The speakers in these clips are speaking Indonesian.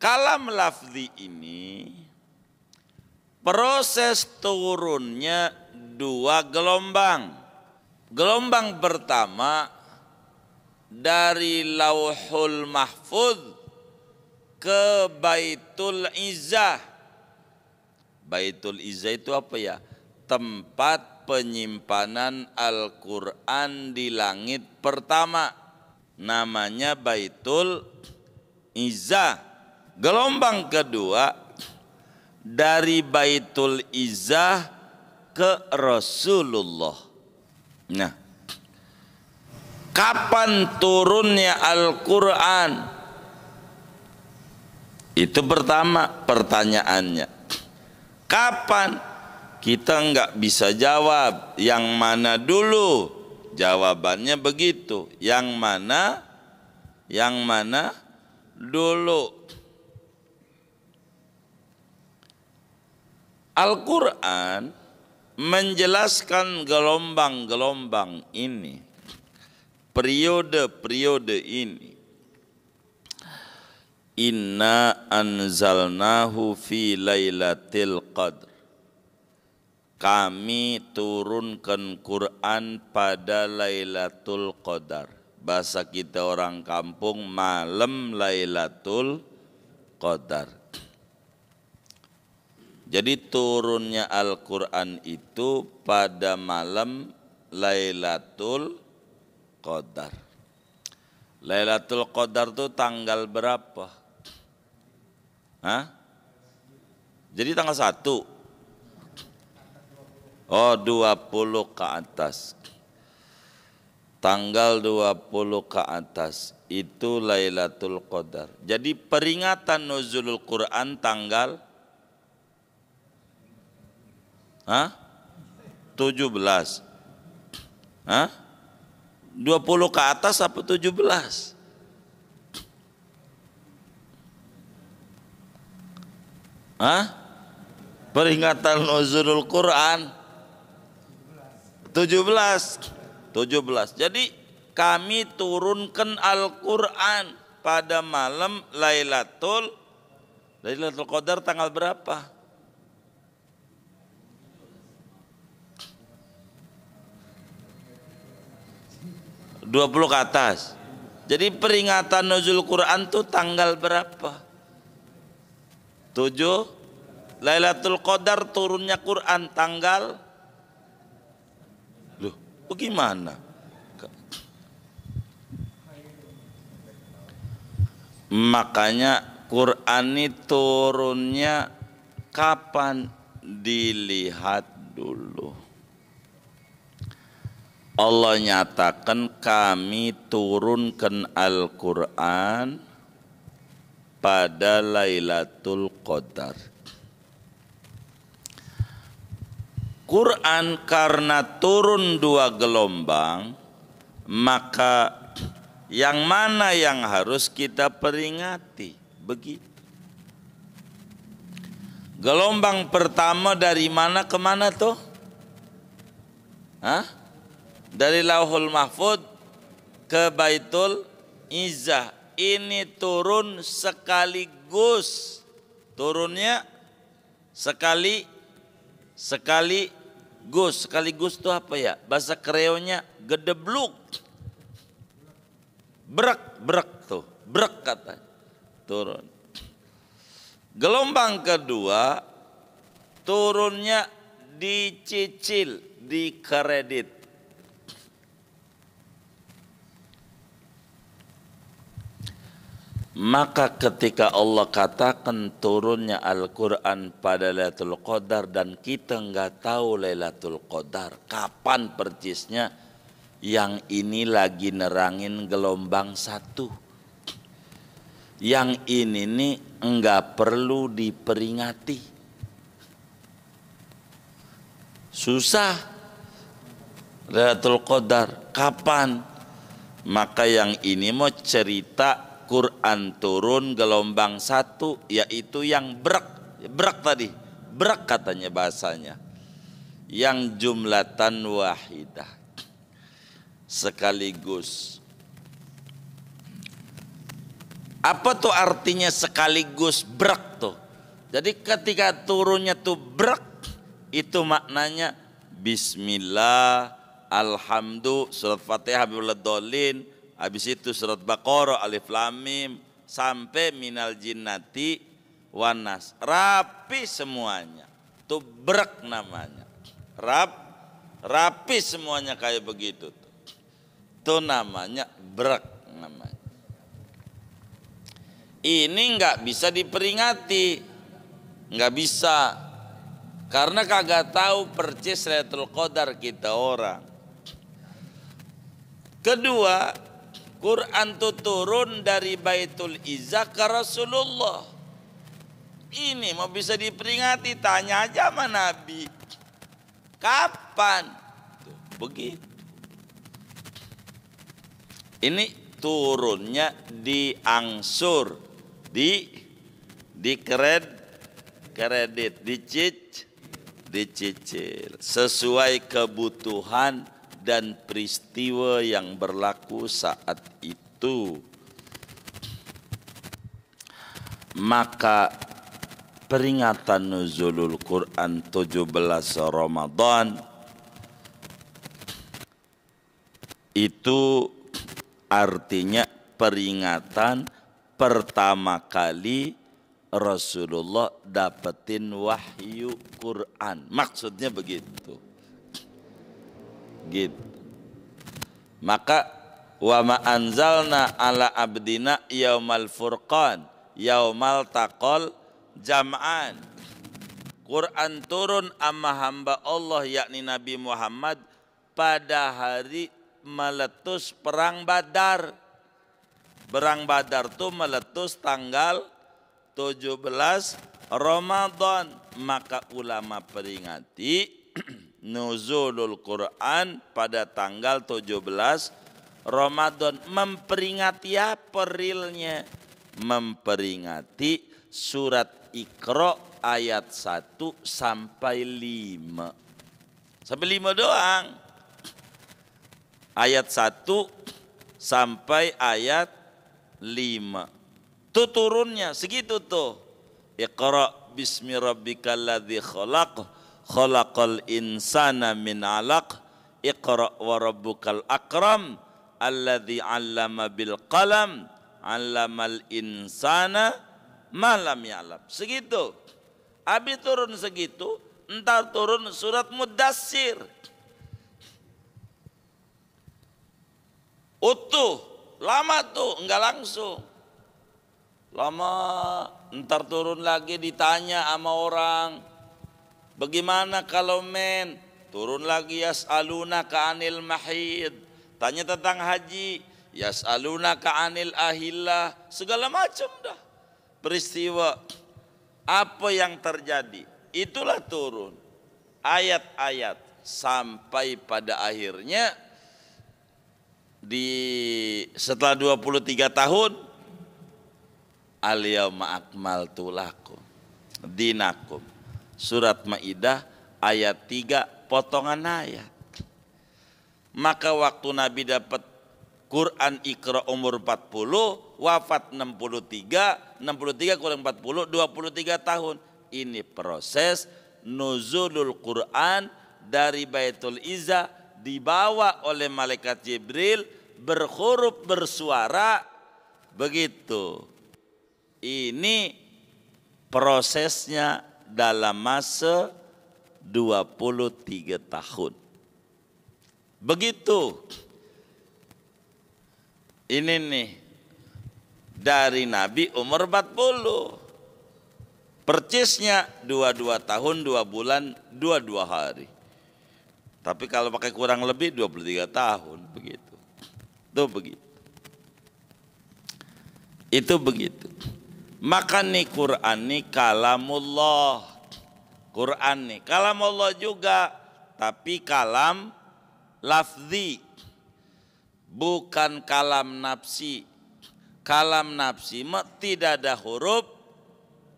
Kalam lafzi ini proses turunnya dua gelombang. Gelombang pertama dari Lauhul Mahfud ke Baitul Izzah. Baitul Izzah itu apa ya? Tempat penyimpanan Al-Quran di langit pertama. Namanya Baitul Izzah. Gelombang kedua dari Baitul Izzah ke Rasulullah. Nah, kapan turunnya Al-Qur'an? Itu pertama pertanyaannya. Kapan? Kita nggak bisa jawab yang mana dulu. Jawabannya begitu, yang mana yang mana dulu. Al-Quran menjelaskan gelombang-gelombang ini, periode-periode ini. Inna anzalnahu fi lailatil qadr. Kami turunkan Quran pada Lailatul Qadar. Bahasa kita orang kampung malam Lailatul Qadar jadi turunnya Al-Quran itu pada malam Lailatul Qadar. Lailatul Qadar itu tanggal berapa? Hah? Jadi tanggal 1. Oh, 20 ke atas. Tanggal 20 ke atas itu Lailatul Qadar. Jadi peringatan nuzulul Quran tanggal Hah? 17. Hah? 20 ke atas apa 17? Hah? Peringatan nuzulul Quran 17. 17. Jadi kami turunkan Al-Qur'an pada malam Lailatul Lailatul Qadar tanggal berapa? 20 ke atas. Jadi peringatan nuzul Quran tuh tanggal berapa? 7 Lailatul Qadar turunnya Quran tanggal Loh, bagaimana? Makanya Quran ini turunnya kapan dilihat Allah nyatakan kami turunkan Al-Quran pada Lailatul Qadar. Quran karena turun dua gelombang, maka yang mana yang harus kita peringati? Begitu. Gelombang pertama dari mana ke mana tuh? Hah? dari Lauhul Mahfud ke Baitul Izzah. Ini turun sekaligus. Turunnya sekali sekali gus sekaligus tuh apa ya bahasa kreonya gedebluk brek brek tuh brek kata turun gelombang kedua turunnya dicicil di kredit Maka ketika Allah katakan turunnya Al-Quran pada Lailatul Qadar dan kita nggak tahu Lailatul Qadar kapan percisnya yang ini lagi nerangin gelombang satu. Yang ini nih nggak perlu diperingati. Susah Lailatul Qadar kapan? Maka yang ini mau cerita Quran turun gelombang satu yaitu yang berak berak tadi berak katanya bahasanya yang jumlatan wahidah sekaligus apa tuh artinya sekaligus berak tuh jadi ketika turunnya tuh berak itu maknanya Bismillah Alhamdulillah Surat Fatihah Dolin Habis itu surat Baqarah, Alif Lam Mim sampai minal jinnati wanas. Rapi semuanya. Tubrek namanya. Rap rapi semuanya kayak begitu tuh. Itu namanya brek namanya. Ini nggak bisa diperingati. nggak bisa. Karena kagak tahu percis Lailatul Qadar kita orang. Kedua, Quran itu turun dari Baitul Izzah ke Rasulullah. Ini mau bisa diperingati, tanya aja sama Nabi. Kapan? Tuh, begitu. Ini turunnya diangsur, di di kred, kredit, dicicil, dicicil sesuai kebutuhan dan peristiwa yang berlaku saat itu maka peringatan nuzulul Quran 17 Ramadan itu artinya peringatan pertama kali Rasulullah dapetin wahyu Quran. Maksudnya begitu git, maka wa ma anzalna ala abdina yaumal furqan yaumal taqal jam'an Quran turun amma hamba Allah yakni Nabi Muhammad pada hari meletus perang Badar. Perang Badar itu meletus tanggal 17 Ramadan. Maka ulama peringati nuzulul Quran pada tanggal 17 Ramadan memperingati apa realnya memperingati surat Iqra ayat 1 sampai 5 sampai 5 doang ayat 1 sampai ayat 5 Itu turunnya segitu tuh Iqra bismi rabbikal ladzi khalaq khalaqal insana min alaq iqra wa rabbukal akram alladhi 'allama bil qalam 'allamal insana ma lam ya'lam segitu abi turun segitu entar turun surat mudassir utuh lama tuh enggak langsung lama entar turun lagi ditanya sama orang Bagaimana kalau men turun lagi Yas Aluna ke Anil mahid. Tanya tentang haji, Yas Aluna ke Anil ahillah, segala macam dah. Peristiwa apa yang terjadi, itulah turun. Ayat-ayat sampai pada akhirnya di setelah 23 tahun al yauma akmaltu lakum dinakum surat Maidah ayat 3 potongan ayat. Maka waktu Nabi dapat Quran Iqra umur 40, wafat 63, 63 kurang 40, 23 tahun. Ini proses nuzulul Quran dari Baitul Izzah dibawa oleh malaikat Jibril berhuruf bersuara begitu. Ini prosesnya dalam masa 23 tahun. Begitu. Ini nih dari Nabi umur 40. Percisnya 22 tahun, 2 bulan, 22 hari. Tapi kalau pakai kurang lebih 23 tahun begitu. Itu begitu. Itu begitu. Maka nih Quran nih kalamullah. Quran nih kalamullah juga tapi kalam lafzi bukan kalam nafsi. Kalam nafsi tidak ada huruf,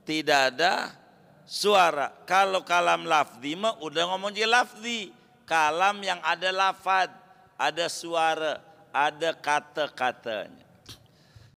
tidak ada suara. Kalau kalam lafzi mah udah ngomong jadi lafzi. Kalam yang ada lafad, ada suara, ada kata-katanya.